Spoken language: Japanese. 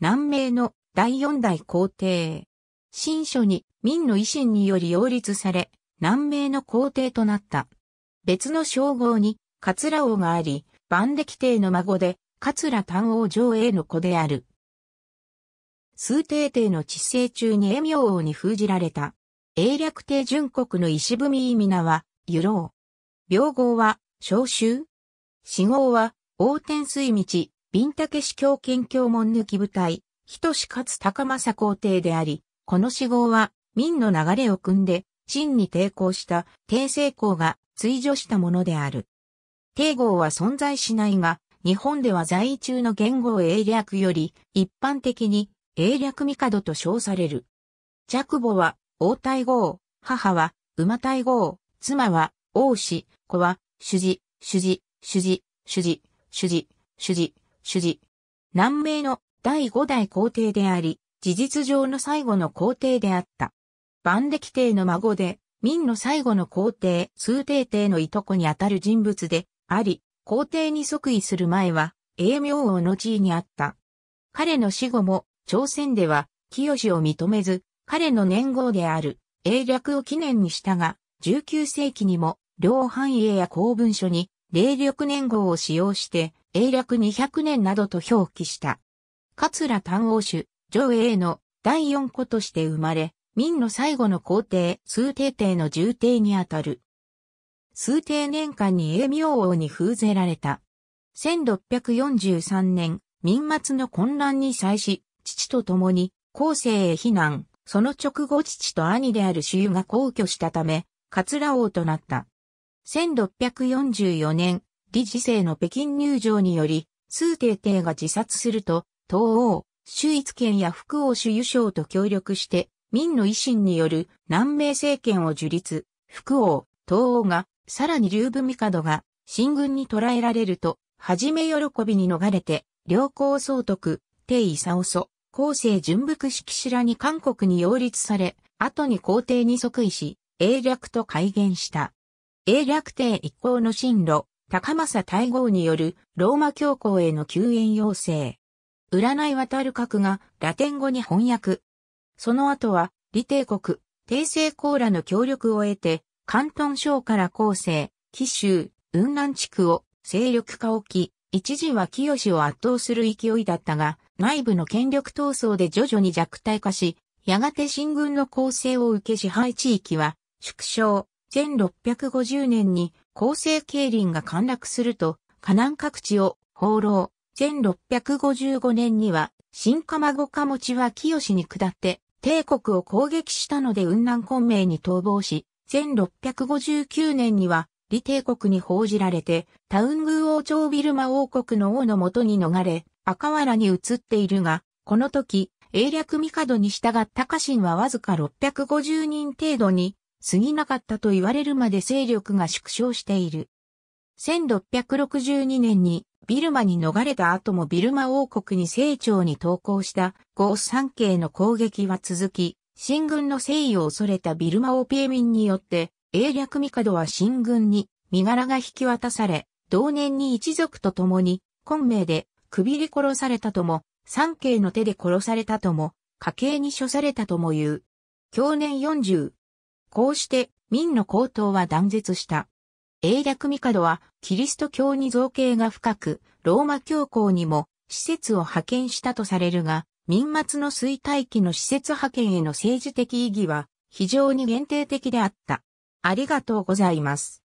南明の第四代皇帝。新書に明の維新により擁立され、南明の皇帝となった。別の称号に、桂王があり、万歴帝の孫で、桂丹王上英の子である。数帝帝の治世中に栄明王に封じられた。英略帝純国の石踏み皆は、由老。病号は、召集。死号は、王天水道、ビンタケ司教県教門抜き部隊、人志勝高政皇帝であり、この死号は、民の流れを組んで、陳に抵抗した帝政公が追助したものである。帝号は存在しないが、日本では在位中の元号英略より、一般的に英略帝と称される。弱母は、王太号、母は、馬太号、妻は、王子、子は、主事、主事、主事、主事、主事、主事、主事。南明の第五代皇帝であり、事実上の最後の皇帝であった。万歴帝の孫で、明の最後の皇帝、数帝帝のいとこにあたる人物であり、皇帝に即位する前は、英明王の地位にあった。彼の死後も、朝鮮では、清を認めず、彼の年号である、英略を記念にしたが、19世紀にも、両繁栄や公文書に、霊力年号を使用して、英略200年などと表記した。桂丹王主、上英の第四子として生まれ、明の最後の皇帝、数帝帝の重帝にあたる。数帝年間に英明王に封ぜられた。1643年、民末の混乱に際し、父と共に、後世へ避難、その直後父と兄である主友が皇居したため、桂王となった。1644年、李治政の北京入場により、数帝帝が自殺すると、東欧、周一県や福王主輸省と協力して、民の維新による南明政権を樹立、福王、東欧が、さらに竜武帝が、新軍に捕らえられると、はじめ喜びに逃れて、良好総督、帝伊佐祖、後世純伏式しらに韓国に擁立され、後に皇帝に即位し、英略と改元した。英略帝一行の進路、高政大号によるローマ教皇への救援要請。占い渡る格がラテン語に翻訳。その後は、李帝国、帝政公らの協力を得て、関東省から後世、紀州、雲南地区を勢力化置き、一時は清を圧倒する勢いだったが、内部の権力闘争で徐々に弱体化し、やがて新軍の構成を受け支配地域は縮小、1650年に厚生経輪が陥落すると、河南各地を放浪。1655年には、新鎌子家持は清に下って、帝国を攻撃したので雲南混迷に逃亡し、1659年には、李帝国に報じられて、タウング王朝ビルマ王国の王のもとに逃れ、赤原に移っているが、この時、英略帝に従った家臣はわずか650人程度に過ぎなかったと言われるまで勢力が縮小している。1662年にビルマに逃れた後もビルマ王国に成長に投降したゴース三系の攻撃は続き、新軍の誠意を恐れたビルマ王ピエミンによって、英略ドは新軍に身柄が引き渡され、同年に一族と共に、昆明で首で殺されたとも、三系の手で殺されたとも、家計に処されたともいう。去年40、こうして明の高等は断絶した。英略帝はキリスト教に造形が深く、ローマ教皇にも施設を派遣したとされるが、民末の衰退期の施設派遣への政治的意義は非常に限定的であった。ありがとうございます。